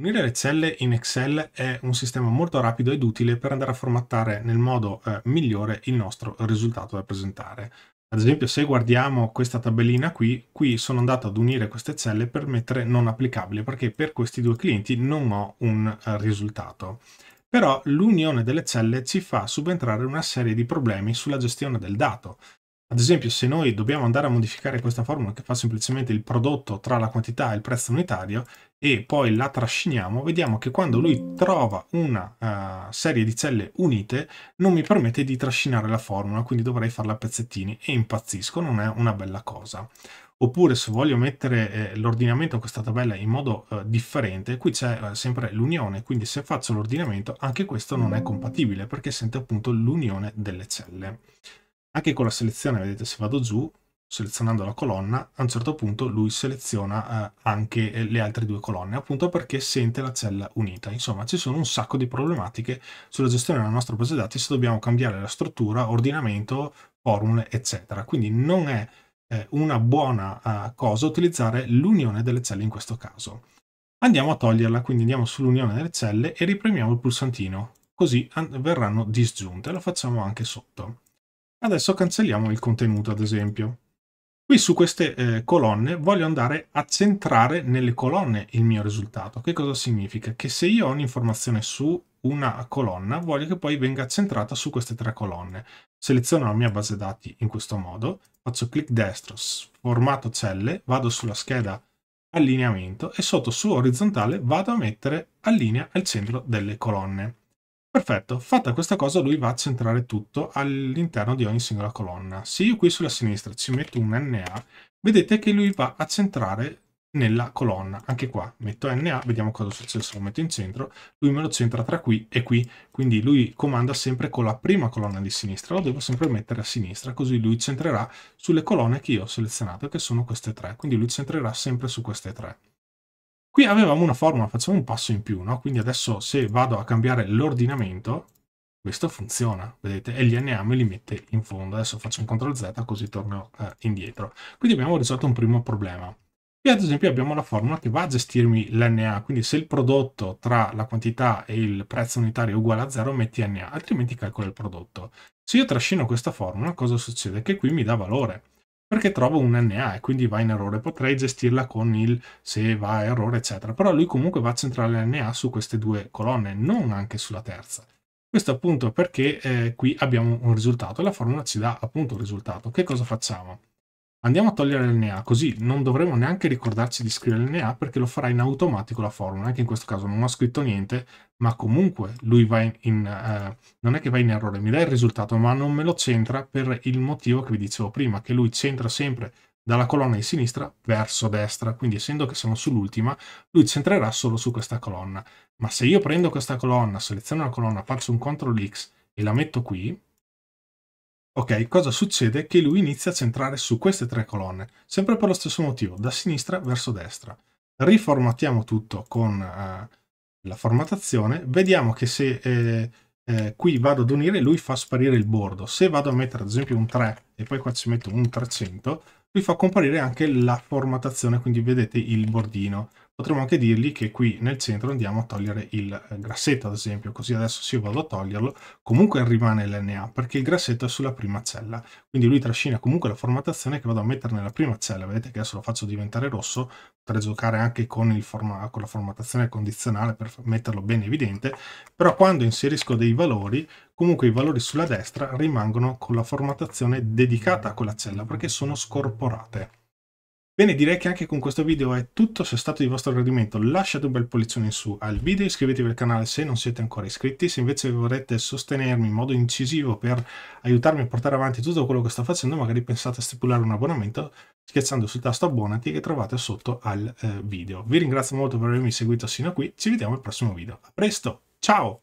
Unire le celle in Excel è un sistema molto rapido ed utile per andare a formattare nel modo eh, migliore il nostro risultato da presentare. Ad esempio se guardiamo questa tabellina qui, qui sono andato ad unire queste celle per mettere non applicabile perché per questi due clienti non ho un eh, risultato. Però l'unione delle celle ci fa subentrare una serie di problemi sulla gestione del dato. Ad esempio, se noi dobbiamo andare a modificare questa formula che fa semplicemente il prodotto tra la quantità e il prezzo unitario e poi la trasciniamo, vediamo che quando lui trova una uh, serie di celle unite non mi permette di trascinare la formula, quindi dovrei farla a pezzettini e impazzisco, non è una bella cosa oppure se voglio mettere eh, l'ordinamento a questa tabella in modo eh, differente, qui c'è eh, sempre l'unione, quindi se faccio l'ordinamento anche questo non è compatibile perché sente appunto l'unione delle celle. Anche con la selezione, vedete se vado giù, selezionando la colonna, a un certo punto lui seleziona eh, anche eh, le altre due colonne, appunto perché sente la cella unita. Insomma, ci sono un sacco di problematiche sulla gestione della nostra base dati se dobbiamo cambiare la struttura, ordinamento, formule, eccetera. Quindi non è eh, una buona eh, cosa utilizzare l'unione delle celle in questo caso. Andiamo a toglierla, quindi andiamo sull'unione delle celle e ripremiamo il pulsantino, così verranno disgiunte. Lo facciamo anche sotto. Adesso cancelliamo il contenuto, ad esempio. Qui su queste eh, colonne voglio andare a centrare nelle colonne il mio risultato. Che cosa significa? Che se io ho un'informazione su una colonna, voglio che poi venga centrata su queste tre colonne. Seleziono la mia base dati in questo modo, faccio clic destro, formato celle, vado sulla scheda allineamento e sotto su orizzontale vado a mettere allinea al centro delle colonne. Perfetto, fatta questa cosa lui va a centrare tutto all'interno di ogni singola colonna. Se io qui sulla sinistra ci metto un NA, vedete che lui va a centrare nella colonna. Anche qua metto NA, vediamo cosa succede se lo metto in centro. Lui me lo centra tra qui e qui, quindi lui comanda sempre con la prima colonna di sinistra, lo devo sempre mettere a sinistra, così lui centrerà sulle colonne che io ho selezionato, che sono queste tre. Quindi lui centrerà sempre su queste tre. Qui avevamo una formula, facciamo un passo in più, no? Quindi adesso se vado a cambiare l'ordinamento, questo funziona, vedete? E gli NA me li mette in fondo. Adesso faccio un CTRL Z così torno eh, indietro. Quindi abbiamo risolto un primo problema. Qui ad esempio abbiamo la formula che va a gestirmi l'NA, quindi se il prodotto tra la quantità e il prezzo unitario è uguale a 0 metti NA, altrimenti calcola il prodotto. Se io trascino questa formula cosa succede? Che qui mi dà valore perché trovo un NA e quindi va in errore. Potrei gestirla con il se va a errore, eccetera. Però lui comunque va a centrare l'NA su queste due colonne, non anche sulla terza. Questo appunto perché eh, qui abbiamo un risultato e la formula ci dà appunto un risultato. Che cosa facciamo? Andiamo a togliere l'NA, così non dovremo neanche ricordarci di scrivere l'NA perché lo farà in automatico la formula. Anche in questo caso non ho scritto niente, ma comunque lui va in, in eh, non è che va in errore, mi dà il risultato, ma non me lo centra per il motivo che vi dicevo prima, che lui centra sempre dalla colonna di sinistra verso destra. Quindi essendo che siamo sull'ultima, lui centrerà solo su questa colonna. Ma se io prendo questa colonna, seleziono la colonna, faccio un CTRL X e la metto qui, Ok, cosa succede? Che lui inizia a centrare su queste tre colonne, sempre per lo stesso motivo, da sinistra verso destra. Riformattiamo tutto con eh, la formattazione, vediamo che se eh, eh, qui vado ad unire lui fa sparire il bordo. Se vado a mettere ad esempio un 3 e poi qua ci metto un 300, lui fa comparire anche la formattazione, quindi vedete il bordino potremmo anche dirgli che qui nel centro andiamo a togliere il eh, grassetto ad esempio, così adesso se io vado a toglierlo comunque rimane l'NA perché il grassetto è sulla prima cella, quindi lui trascina comunque la formattazione che vado a mettere nella prima cella, vedete che adesso lo faccio diventare rosso, potrei giocare anche con, forma, con la formattazione condizionale per metterlo ben evidente, però quando inserisco dei valori comunque i valori sulla destra rimangono con la formattazione dedicata a quella cella perché sono scorporate. Bene, direi che anche con questo video è tutto, se è stato di vostro gradimento lasciate un bel pollizione in su al video, iscrivetevi al canale se non siete ancora iscritti, se invece vorrete sostenermi in modo incisivo per aiutarmi a portare avanti tutto quello che sto facendo, magari pensate a stipulare un abbonamento schiacciando sul tasto abbonati che trovate sotto al eh, video. Vi ringrazio molto per avermi seguito sino a qui, ci vediamo al prossimo video, a presto, ciao!